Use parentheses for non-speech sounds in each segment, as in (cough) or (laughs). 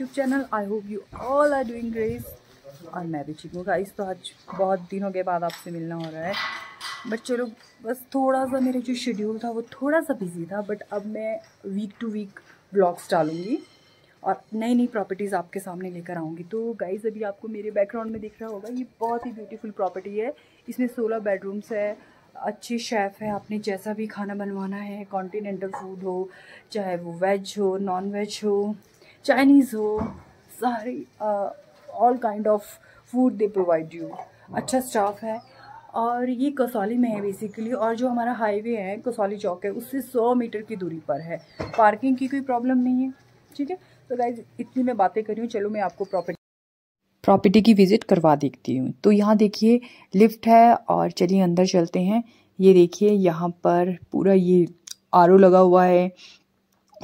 YouTube channel I hope you all are doing great और मैं भी ठीक हूँ गाइस तो आज बहुत दिनों के बाद आपसे मिलना हो रहा है बट चलो बस थोड़ा सा मेरा जो शेड्यूल था वो थोड़ा सा बिजी था बट अब मैं वीक टू वीक ब्लॉग्स डालूँगी और नई नई प्रॉपर्टीज़ आपके सामने लेकर आऊँगी तो गाइज़ अभी आपको मेरे बैकग्राउंड में दिख रहा होगा ये बहुत ही ब्यूटीफुल प्रॉपर्टी है इसमें सोलह बेडरूम्स है अच्छे शेफ़ है आपने जैसा भी खाना बनवाना है कॉन्टीनेंटल फूड हो चाहे वो वेज हो नॉन वेज हो चाइनीज़ हो सारी all kind of food they provide you अच्छा स्टाफ है और ये कसौली में है बेसिकली और जो हमारा हाईवे है कसौली चौक है उससे सौ मीटर की दूरी पर है पार्किंग की कोई प्रॉब्लम नहीं है ठीक है तो गाइज इतनी मैं बातें कर रही हूँ चलो मैं आपको प्रॉपर्टी प्रॉपर्टी की विज़िट करवा देखती हूँ तो यहाँ देखिए लिफ्ट है और चलिए अंदर चलते हैं ये देखिए यहाँ पर पूरा ये आर लगा हुआ है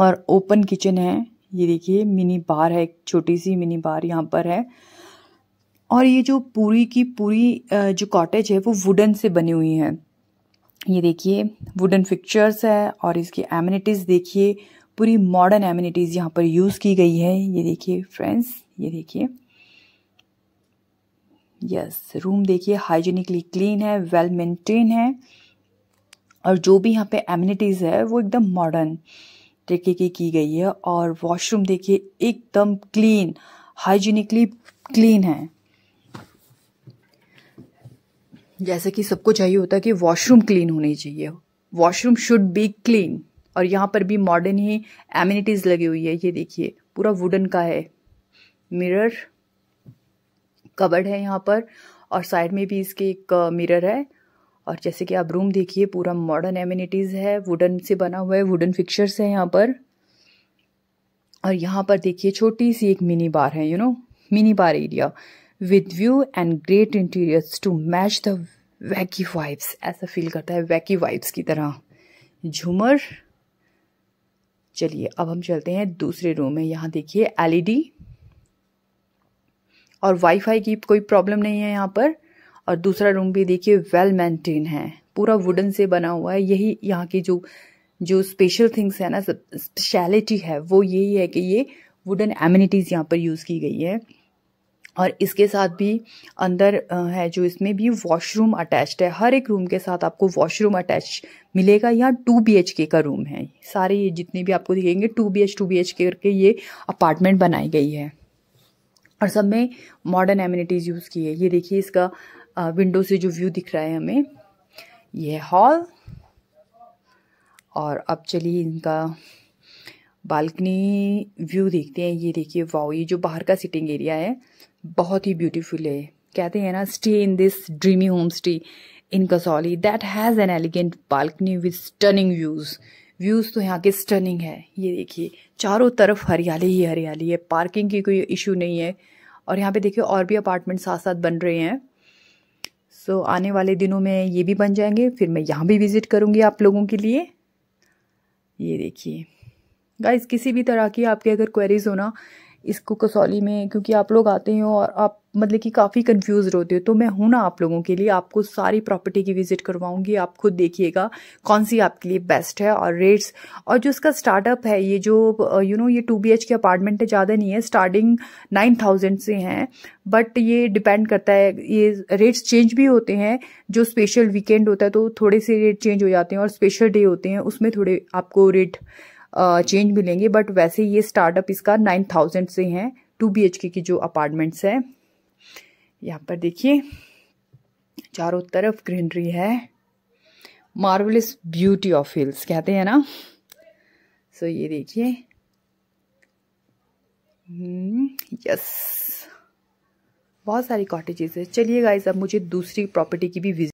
और ओपन किचन है ये देखिए मिनी बार है एक छोटी सी मिनी बार यहाँ पर है और ये जो पूरी की पूरी जो कॉटेज है वो वुडन से बनी हुई है ये देखिए वुडन फिक्चर्स है और इसकी एमिनिटीज़ देखिए पूरी मॉडर्न एमिनिटीज़ यहाँ पर यूज़ की गई है ये देखिए फ्रेंड्स ये देखिए यस रूम देखिए हाइजीनिकली क्लीन है वेल मेंटेन है और जो भी यहाँ पे एमिनिटीज़ है वो एकदम मॉडर्न तरीके की की गई है और वॉशरूम देखिए एकदम क्लीन हाइजीनिकली क्लीन है जैसे कि सबको चाहिए होता है कि वॉशरूम क्लीन होने चाहिए वॉशरूम शुड बी क्लीन और यहाँ पर भी मॉडर्न ही एमिनिटीज़ लगी हुई है ये देखिए पूरा वुडन का है मिरर कवर्ड है यहाँ पर और साइड में भी इसके एक मिरर है और जैसे कि आप रूम देखिए पूरा मॉडर्न एम्यूनिटीज़ है वुडन से बना हुआ है वुडन फिक्चर्स है यहाँ पर और यहाँ पर देखिए छोटी सी एक मिनी बार है you know mini bar area with view and great interiors to match the wacky vibes ऐसा फील करता है वैकी वाइब्स की तरह झूमर चलिए अब हम चलते हैं दूसरे रूम में यहाँ देखिए एलईडी e और वाईफाई की कोई प्रॉब्लम नहीं है यहाँ पर और दूसरा रूम भी देखिए वेल मेंटेन है पूरा वुडन से बना हुआ है यही यहाँ की जो जो स्पेशल थिंग्स है ना स्पेशलिटी है वो यही है कि ये वुडन एमिनिटीज़ यहाँ पर यूज़ की गई है और इसके साथ भी अंदर है जो इसमें भी वॉशरूम अटैच्ड है हर एक रूम के साथ आपको वॉशरूम अटैच मिलेगा यहाँ टू बी एच के का रूम है सारे ये जितने भी आपको दिखेंगे two B H two B H K करके ये अपार्टमेंट बनाई गई है और सब में मॉडर्न एमिनिटीज़ यूज़ की है ये देखिए इसका विंडो से जो व्यू दिख रहा है हमें ये हॉल और अब चलिए इनका बालकनी व्यू देखते हैं ये देखिए वाओ ये जो बाहर का सिटिंग एरिया है बहुत ही ब्यूटीफुल है कहते हैं ना stay in this dreamy home stay in Kasauli that has an elegant balcony with stunning views views तो यहाँ के स्टर्निंग है ये देखिए चारों तरफ हरियाली ही हरियाली है पार्किंग की कोई इशू नहीं है और यहाँ पे देखिए और भी अपार्टमेंट साथ साथ बन रहे हैं सो so, आने वाले दिनों में ये भी बन जाएंगे फिर मैं यहाँ भी विज़िट करूँगी आप लोगों के लिए ये देखिए गाइस किसी भी तरह की आपकी अगर क्वेरीज हो ना इसको कसौली में क्योंकि आप लोग आते हैं और आप मतलब कि काफ़ी कंफ्यूज होते हो तो मैं हूँ ना आप लोगों के लिए आपको सारी प्रॉपर्टी की विजिट करवाऊंगी आप खुद देखिएगा कौन सी आपके लिए बेस्ट है और रेट्स और जो इसका स्टार्टअप है ये जो यू नो ये टू बी के अपार्टमेंट है ज़्यादा नहीं है स्टार्टिंग नाइन थाउजेंड से हैं बट ये डिपेंड करता है ये रेट्स चेंज भी होते हैं जो स्पेशल वीकेंड होता है तो थोड़े से रेट चेंज हो जाते हैं और स्पेशल डे होते हैं उसमें थोड़े आपको रेट चेंज मिलेंगे बट वैसे ये स्टार्टअप इसका नाइन थाउजेंड से हैं टू बी की जो अपार्टमेंट्स हैं यहाँ पर देखिए चारों तरफ ग्रीनरी है मार्वलिस ब्यूटी ऑफ हिल्स कहते हैं ना सो ये देखिए यस hmm, बहुत सारी कॉटेजेस है चलिए गाइज अब मुझे दूसरी प्रॉपर्टी की भी विजिट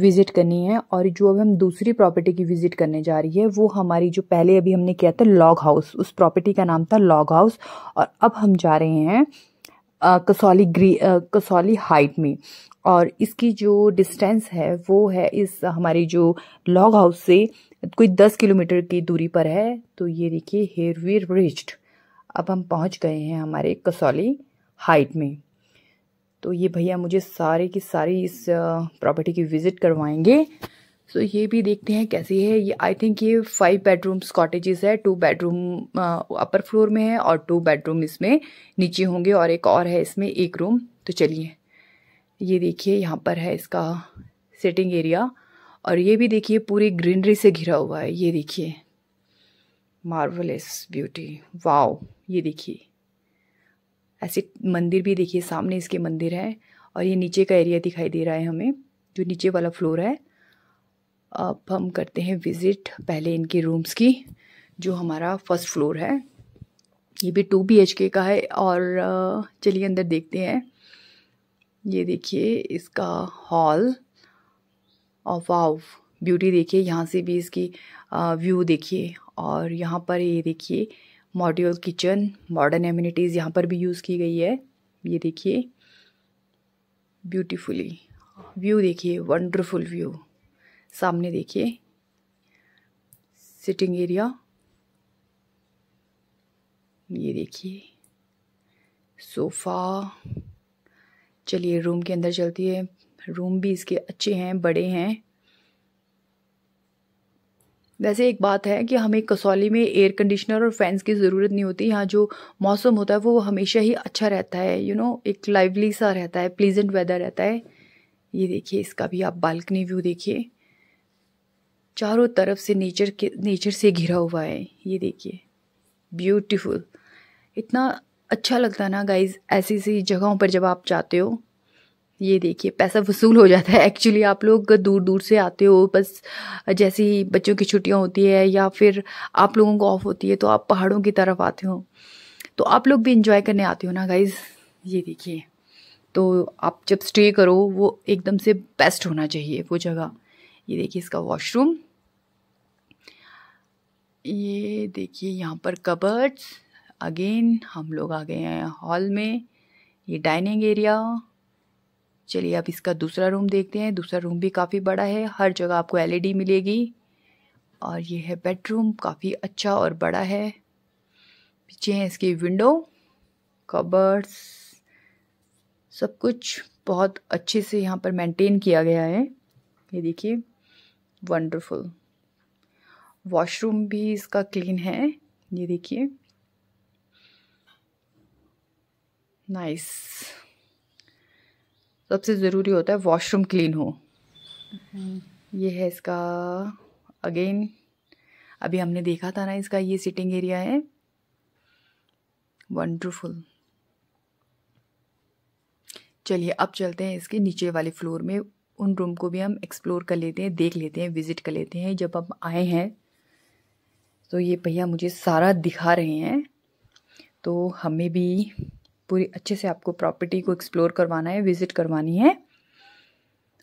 विजिट करनी है और जो अब हम दूसरी प्रॉपर्टी की विजिट करने जा रही है वो हमारी जो पहले अभी हमने किया था लॉग हाउस उस प्रॉपर्टी का नाम था लॉग हाउस और अब हम जा रहे हैं कसौली ग्री कसौली हाइट में और इसकी जो डिस्टेंस है वो है इस हमारी जो लॉग हाउस से कोई दस किलोमीटर की दूरी पर है तो ये देखिए हेयर वीर रिच्ड अब हम पहुंच गए हैं हमारे कसौली हाइट में तो ये भैया मुझे सारे की सारी इस प्रॉपर्टी की विज़िट करवाएंगे सो so, ये भी देखते हैं कैसी है ये आई थिंक ये फाइव बेडरूम्स कॉटेजेस है टू बेडरूम अपर फ्लोर में है और टू बेडरूम इसमें नीचे होंगे और एक और है इसमें एक रूम तो चलिए ये देखिए यहाँ पर है इसका सिटिंग एरिया और ये भी देखिए पूरी ग्रीनरी से घिरा हुआ है ये देखिए मार्वलस ब्यूटी वाओ ये देखिए ऐसे मंदिर भी देखिए सामने इसके मंदिर है और ये नीचे का एरिया दिखाई दे रहा है हमें जो नीचे वाला फ्लोर है अब हम करते हैं विज़िट पहले इनके रूम्स की जो हमारा फर्स्ट फ्लोर है ये भी टू बी एच के का है और चलिए अंदर देखते हैं ये देखिए इसका हॉल ऑफ आव ब्यूटी देखिए यहाँ से भी इसकी व्यू देखिए और यहाँ पर ये देखिए मॉड्यूल किचन मॉडर्न एम्यूनिटीज़ यहाँ पर भी यूज़ की गई है ये देखिए ब्यूटीफुली व्यू देखिए वंडरफुल व्यू सामने देखिए सिटिंग एरिया ये देखिए सोफ़ा चलिए रूम के अंदर चलती है रूम भी इसके अच्छे हैं बड़े हैं वैसे एक बात है कि हमें कसौली में एयर कंडीशनर और फैंस की ज़रूरत नहीं होती यहाँ जो मौसम होता है वो हमेशा ही अच्छा रहता है यू you नो know, एक लाइवली सा रहता है प्लीजेंट वेदर रहता है ये देखिए इसका भी आप बालकनी व्यू देखिए चारों तरफ से नेचर के नेचर से घिरा हुआ है ये देखिए ब्यूटीफुल इतना अच्छा लगता है ना गाइज ऐसी ऐसी जगहों पर जब आप जाते हो ये देखिए पैसा वसूल हो जाता है एक्चुअली आप लोग दूर दूर से आते हो बस जैसे ही बच्चों की छुट्टियां होती है या फिर आप लोगों को ऑफ होती है तो आप पहाड़ों की तरफ आते हो तो आप लोग भी इंजॉय करने आते हो ना गाइज ये देखिए तो आप जब स्टे करो वो एकदम से बेस्ट होना चाहिए वो जगह ये देखिए इसका वॉशरूम ये देखिए यहाँ पर कबर्ड्स अगेन हम लोग आ गए हैं हॉल में ये डाइनिंग एरिया चलिए अब इसका दूसरा रूम देखते हैं दूसरा रूम भी काफ़ी बड़ा है हर जगह आपको एलईडी e मिलेगी और ये है बेडरूम काफ़ी अच्छा और बड़ा है पीछे हैं इसकी विंडो कबर्ड्स सब कुछ बहुत अच्छे से यहाँ पर मेंटेन किया गया है ये देखिए वंडरफुल वॉशरूम भी इसका क्लीन है ये देखिए नाइस सबसे ज़रूरी होता है वॉशरूम क्लीन हो हम्म। ये है इसका अगेन अभी हमने देखा था ना इसका ये सिटिंग एरिया है वंडरफुल चलिए अब चलते हैं इसके नीचे वाले फ्लोर में उन रूम को भी हम एक्सप्लोर कर लेते हैं देख लेते हैं विज़िट कर लेते हैं जब हम आए हैं तो ये भैया मुझे सारा दिखा रहे हैं तो हमें भी पूरी अच्छे से आपको प्रॉपर्टी को एक्सप्लोर करवाना है विज़िट करवानी है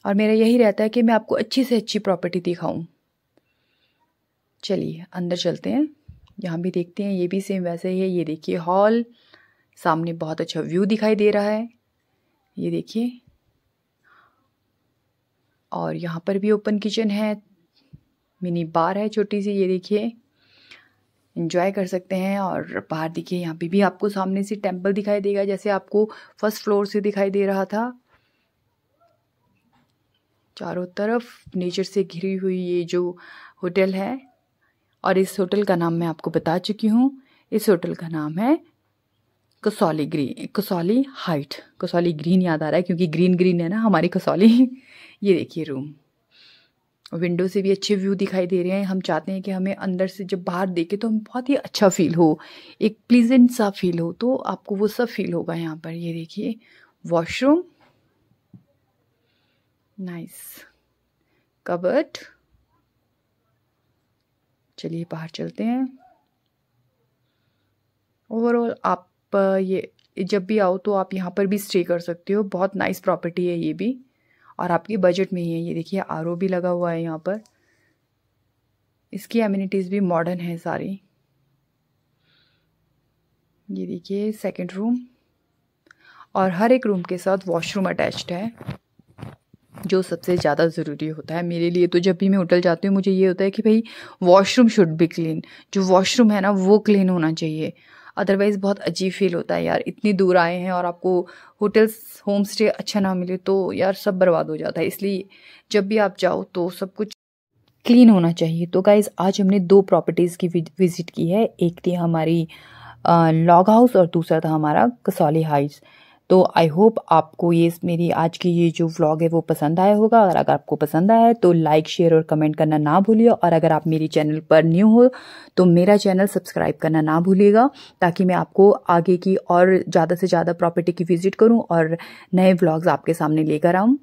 और मेरा यही रहता है कि मैं आपको अच्छी से अच्छी प्रॉपर्टी दिखाऊं चलिए अंदर चलते हैं यहाँ भी देखते हैं ये भी सेम वैसे ही है ये देखिए हॉल सामने बहुत अच्छा व्यू दिखाई दे रहा है ये देखिए और यहाँ पर भी ओपन किचन है मिनी बार है छोटी सी ये देखिए इंजॉय कर सकते हैं और बाहर देखिए यहाँ पे भी आपको सामने से टेम्पल दिखाई देगा जैसे आपको फर्स्ट फ्लोर से दिखाई दे रहा था चारों तरफ नेचर से घिरी हुई ये जो होटल है और इस होटल का नाम मैं आपको बता चुकी हूँ इस होटल का नाम है Kasauli green Kasauli height Kasauli green याद आ रहा है क्योंकि ग्रीन ग्रीन है ना हमारी कसौली (laughs) ये देखिए रूम विंडो से भी अच्छे व्यू दिखाई दे रहे हैं हम चाहते हैं कि हमें अंदर से जब बाहर देखें तो हम बहुत ही अच्छा फील हो एक प्लीजेंट सा फील हो तो आपको वो सब फील होगा यहाँ पर ये देखिए वॉशरूम नाइस कबर्ट चलिए बाहर चलते हैं ओवरऑल आप ये जब भी आओ तो आप यहाँ पर भी स्टे कर सकते हो बहुत नाइस प्रॉपर्टी है ये भी और आपके बजट में ही है ये देखिए आर भी लगा हुआ है यहाँ पर इसकी एमिनिटीज़ भी मॉडर्न है सारी ये देखिए सेकंड रूम और हर एक रूम के साथ वॉशरूम अटैच्ड है जो सबसे ज़्यादा ज़रूरी होता है मेरे लिए तो जब भी मैं होटल जाती हूँ मुझे ये होता है कि भाई वॉशरूम शुड बी क्लीन जो वॉशरूम है ना वो क्लीन होना चाहिए अदरवाइज़ बहुत अजीब फील होता है यार इतनी दूर आए हैं और आपको होटल्स होम स्टे अच्छा ना मिले तो यार सब बर्बाद हो जाता है इसलिए जब भी आप जाओ तो सब कुछ क्लीन होना चाहिए तो गाइज़ आज हमने दो प्रॉपर्टीज़ की विज़िट की है एक थी हमारी लॉग हाउस और दूसरा था हमारा कसौली हाइट्स तो आई होप आपको ये मेरी आज की ये जो व्लॉग है वो पसंद आया होगा और अगर आपको पसंद आया है तो लाइक शेयर और कमेंट करना ना भूलिए और अगर आप मेरे चैनल पर न्यू हो तो मेरा चैनल सब्सक्राइब करना ना भूलिएगा ताकि मैं आपको आगे की और ज़्यादा से ज़्यादा प्रॉपर्टी की विजिट करूँ और नए व्लॉग्स आपके सामने लेकर आऊँ